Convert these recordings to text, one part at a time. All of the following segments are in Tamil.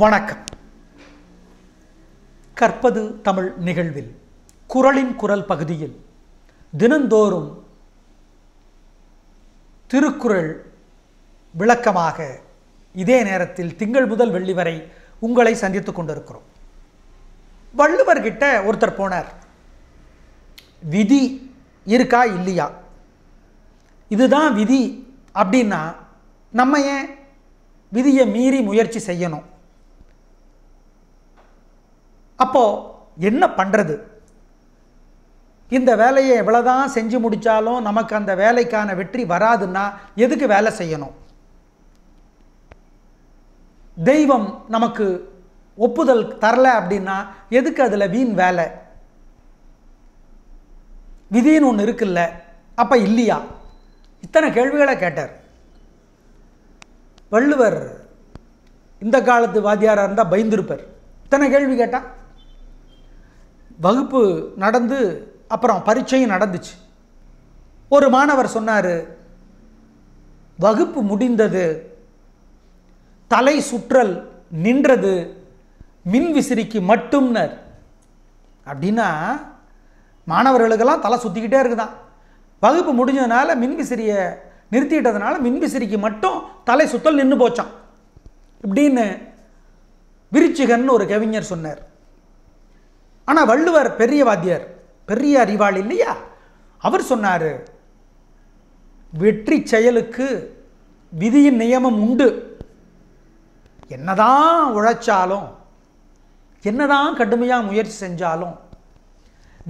வணக்கம் கற்பது தமிழ் நிகழ்வில் குரலின் குரல் பகுதியில் தினந்தோறும் திருக்குறள் விளக்கமாக இதே நேரத்தில் திங்கள் முதல் வெள்ளி வரை உங்களை சந்தித்து கொண்டிருக்கிறோம் வள்ளுவர்கிட்ட ஒருத்தர் போனார் விதி இருக்கா இல்லையா இதுதான் விதி அப்படின்னா நம்ம ஏன் விதியை மீறி முயற்சி செய்யணும் அப்போது என்ன பண்ணுறது இந்த வேலையை எவ்வளோதான் செஞ்சு முடித்தாலும் நமக்கு அந்த வேலைக்கான வெற்றி வராதுன்னா எதுக்கு வேலை செய்யணும் தெய்வம் நமக்கு ஒப்புதல் தரலை அப்படின்னா எதுக்கு அதில் வீண் வேலை விதின்னு ஒன்று இருக்குல்ல அப்போ இல்லையா இத்தனை கேள்விகளை கேட்டார் வள்ளுவர் இந்த காலத்து வாத்தியாராக இருந்தால் பயந்துருப்பார் இத்தனை கேள்வி கேட்டால் வகுப்பு நடந்து அப்புறம் பரீட்சையும் நடந்துச்சு ஒரு மாணவர் சொன்னார் வகுப்பு முடிந்தது தலை சுற்றல் நின்றது மின் விசிறிக்கு மட்டும்னர் அப்படின்னா மாணவர்களுக்கெல்லாம் தலை சுற்றிக்கிட்டே இருக்குதான் வகுப்பு முடிஞ்சதுனால மின்விசிறியை நிறுத்திட்டதுனால மின்விசிறிக்கு மட்டும் தலை சுத்தல் நின்று போச்சான் இப்படின்னு விருச்சிகன் ஒரு கவிஞர் சொன்னார் ஆனால் வள்ளுவர் பெரிய வாத்தியார் பெரிய அறிவாள் இல்லையா அவர் சொன்னார் வெற்றி செயலுக்கு விதியின் நியமம் உண்டு என்னதான் உழைச்சாலும் என்னதான் கடுமையாக முயற்சி செஞ்சாலும்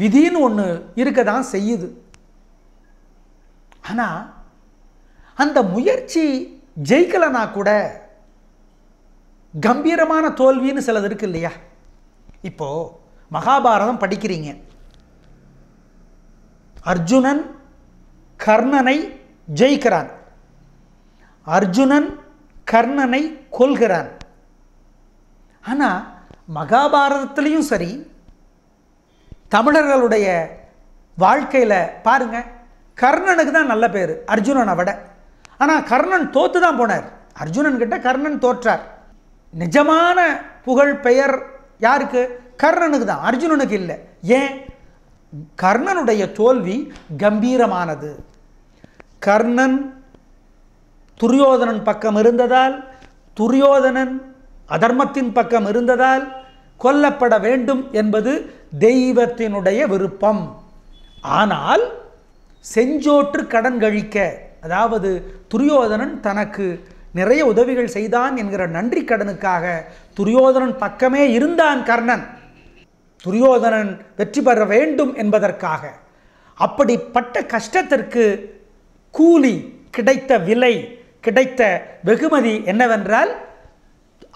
விதின்னு ஒன்று இருக்க தான் செய்யுது ஆனால் அந்த முயற்சி ஜெயிக்கலைனா கூட கம்பீரமான தோல்வின்னு சிலது இருக்கு இல்லையா இப்போது மகாபாரதம் படிக்கிறீங்க அர்ஜுனன் கர்ணனை ஜெயிக்கிறான் அர்ஜுனன் கர்ணனை கொல்கிறான் ஆனால் மகாபாரதத்துலேயும் சரி தமிழர்களுடைய வாழ்க்கையில் பாருங்கள் கர்ணனுக்கு தான் நல்ல பேர் அர்ஜுனனை விட ஆனால் கர்ணன் தோற்று தான் போனார் அர்ஜுனன் கிட்ட கர்ணன் தோற்றார் நிஜமான புகழ் பெயர் யாருக்கு கர்ணனுக்கு தான் அர்ஜுனனுக்கு இல்லை ஏன் கர்ணனுடைய தோல்வி கம்பீரமானது கர்ணன் துரியோதனன் பக்கம் இருந்ததால் துரியோதனன் அதர்மத்தின் பக்கம் இருந்ததால் கொல்லப்பட வேண்டும் என்பது தெய்வத்தினுடைய விருப்பம் ஆனால் செஞ்சோற்று கடன் கழிக்க அதாவது துரியோதனன் தனக்கு நிறைய உதவிகள் செய்தான் என்கிற நன்றி கடனுக்காக துரியோதனன் பக்கமே இருந்தான் கர்ணன் துரியோதனன் வெற்றி பெற வேண்டும் என்பதற்காக அப்படிப்பட்ட கஷ்டத்திற்கு கூலி கிடைத்த விலை கிடைத்த வெகுமதி என்னவென்றால்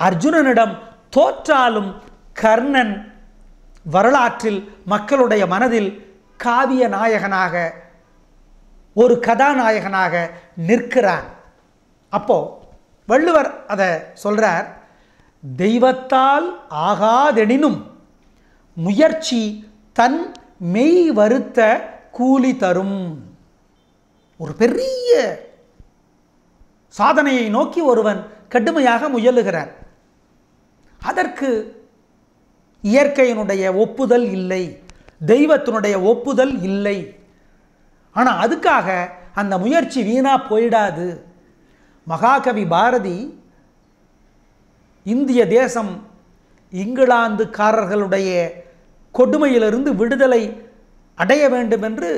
அர்ஜுனனிடம் தோற்றாலும் கர்ணன் வரலாற்றில் மக்களுடைய மனதில் காவிய நாயகனாக ஒரு கதாநாயகனாக நிற்கிறான் அப்போ வள்ளுவர் அதை சொல்கிறார் தெய்வத்தால் ஆகாதெனினும் முயற்சி தன் மெய் வருத்த கூலி தரும் ஒரு பெரிய சாதனையை நோக்கி ஒருவன் கடுமையாக முயலுகிறார் அதற்கு இயற்கையினுடைய ஒப்புதல் இல்லை தெய்வத்தினுடைய ஒப்புதல் இல்லை ஆனால் அதுக்காக அந்த முயற்சி வீணாக போயிடாது மகாகவி பாரதி இந்திய தேசம் இங்கிலாந்துக்காரர்களுடைய கொடுமையிலிருந்து விடுதலை அடைய வேண்டும் என்று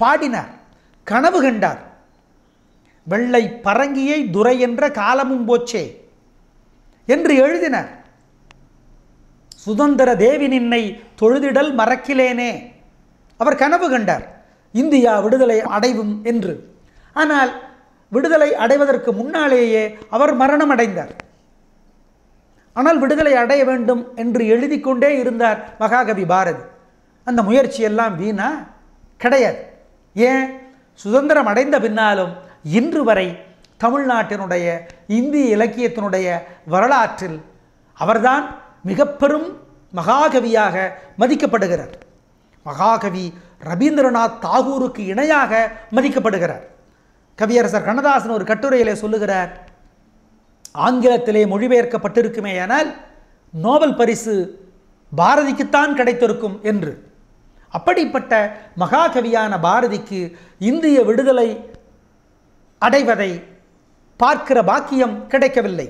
பாடினார் கனவு கண்டார் வெள்ளை பரங்கியை துரை என்ற காலமும் போச்சே என்று எழுதினார் சுதந்திர தேவி நின்னை தொழுதிடல் மறக்கிலேனே அவர் கனவு கண்டார் இந்தியா விடுதலை அடைவும் என்று ஆனால் விடுதலை அடைவதற்கு முன்னாலேயே அவர் மரணம் அடைந்தார் ஆனால் விடுதலை அடைய வேண்டும் என்று எழுதி கொண்டே இருந்தார் மகாகவி பாரதி அந்த முயற்சியெல்லாம் வீணா கிடையாது ஏன் சுதந்திரம் அடைந்த பின்னாலும் இன்று வரை தமிழ்நாட்டினுடைய இந்திய இலக்கியத்தினுடைய வரலாற்றில் அவர்தான் மிக பெரும் மகாகவியாக மதிக்கப்படுகிறார் மகாகவி ரவீந்திரநாத் தாகூருக்கு இணையாக மதிக்கப்படுகிறார் கவியரசர் கண்ணதாசன் ஒரு கட்டுரையிலே சொல்லுகிறார் ஆங்கிலத்திலே மொழிபெயர்க்கப்பட்டிருக்குமேயானால் நோபல் பரிசு பாரதிக்குத்தான் கிடைத்திருக்கும் என்று அப்படிப்பட்ட மகாகவியான பாரதிக்கு இந்திய விடுதலை அடைவதை பார்க்கிற பாக்கியம் கிடைக்கவில்லை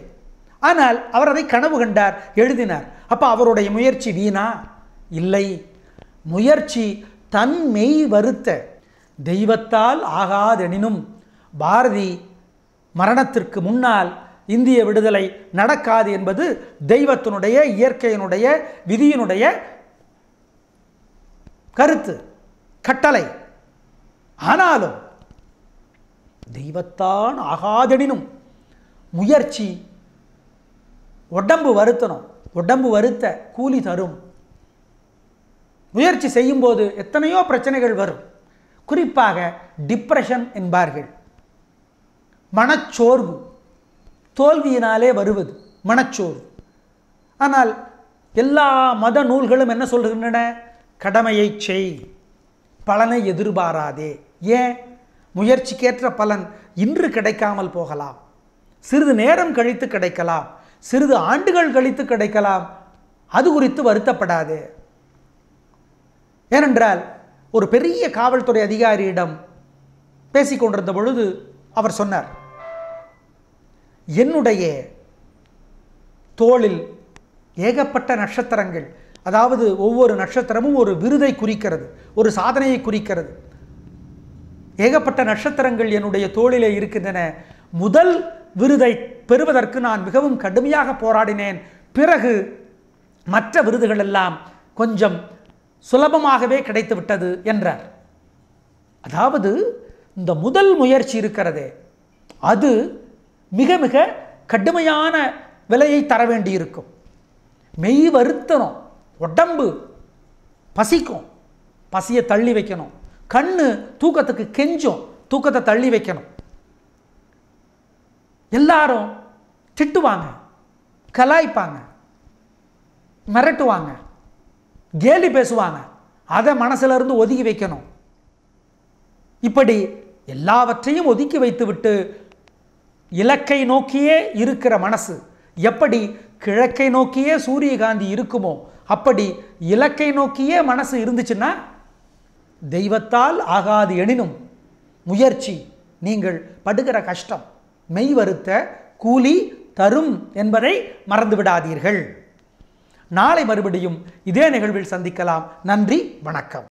ஆனால் அவர் அதை கனவு கண்டார் எழுதினார் அப்போ அவருடைய முயற்சி வீணா இல்லை முயற்சி தன் மெய் வருத்த தெய்வத்தால் ஆகாதெனினும் பாரதி மரணத்திற்கு முன்னால் இந்திய விடுதலை நடக்காது என்பது தெய்வத்தினுடைய இயற்கையினுடைய விதியினுடைய கருத்து கட்டளை ஆனாலும் தெய்வத்தான் ஆகாதெனினும் முயற்சி உடம்பு வருத்தணும் உடம்பு வருத்த கூலி தரும் முயற்சி செய்யும்போது எத்தனையோ பிரச்சனைகள் வரும் குறிப்பாக டிப்ரெஷன் என்பார்கள் மனச்சோர்வு தோல்வியினாலே வருவது மனச்சோர்வு ஆனால் எல்லா மத நூல்களும் என்ன சொல்கின்றன கடமையை செய் பலனை எதிர்பாராதே ஏன் முயற்சிக்கேற்ற பலன் இன்று கிடைக்காமல் போகலாம் சிறிது நேரம் கழித்து கிடைக்கலாம் சிறிது ஆண்டுகள் கழித்து கிடைக்கலாம் அது குறித்து வருத்தப்படாது ஏனென்றால் ஒரு பெரிய காவல்துறை அதிகாரியிடம் பேசிக்கொண்டிருந்த பொழுது அவர் சொன்னார் என்னுடைய தோளில் ஏகப்பட்ட நட்சத்திரங்கள் அதாவது ஒவ்வொரு நட்சத்திரமும் ஒரு விருதை குறிக்கிறது ஒரு சாதனையை குறிக்கிறது ஏகப்பட்ட நட்சத்திரங்கள் என்னுடைய தோளிலே இருக்கின்றன முதல் விருதை பெறுவதற்கு நான் மிகவும் கடுமையாக போராடினேன் பிறகு மற்ற விருதுகள் எல்லாம் கொஞ்சம் சுலபமாகவே கிடைத்து விட்டது என்றார் அதாவது இந்த முதல் முயற்சி இருக்கிறதே அது மிக மிக கடுமையான விலையை தர வேண்டியிருக்கும் மெய் வருத்தணும் உடம்பு பசிக்கும் பசியை தள்ளி வைக்கணும் கண் தூக்கத்துக்கு கெஞ்சும் தூக்கத்தை தள்ளி வைக்கணும் எல்லாரும் திட்டுவாங்க கலாய்ப்பாங்க மிரட்டுவாங்க கேலி பேசுவாங்க அதை இருந்து ஒதுக்கி வைக்கணும் இப்படி எல்லாவற்றையும் ஒதுக்கி வைத்துவிட்டு இலக்கை நோக்கியே இருக்கிற மனசு எப்படி கிழக்கை நோக்கியே சூரியகாந்தி இருக்குமோ அப்படி இலக்கை நோக்கியே மனசு இருந்துச்சுன்னா தெய்வத்தால் ஆகாது எனினும் முயற்சி நீங்கள் படுகிற கஷ்டம் மெய் வருத்த கூலி தரும் என்பதை மறந்து விடாதீர்கள் நாளை மறுபடியும் இதே நிகழ்வில் சந்திக்கலாம் நன்றி வணக்கம்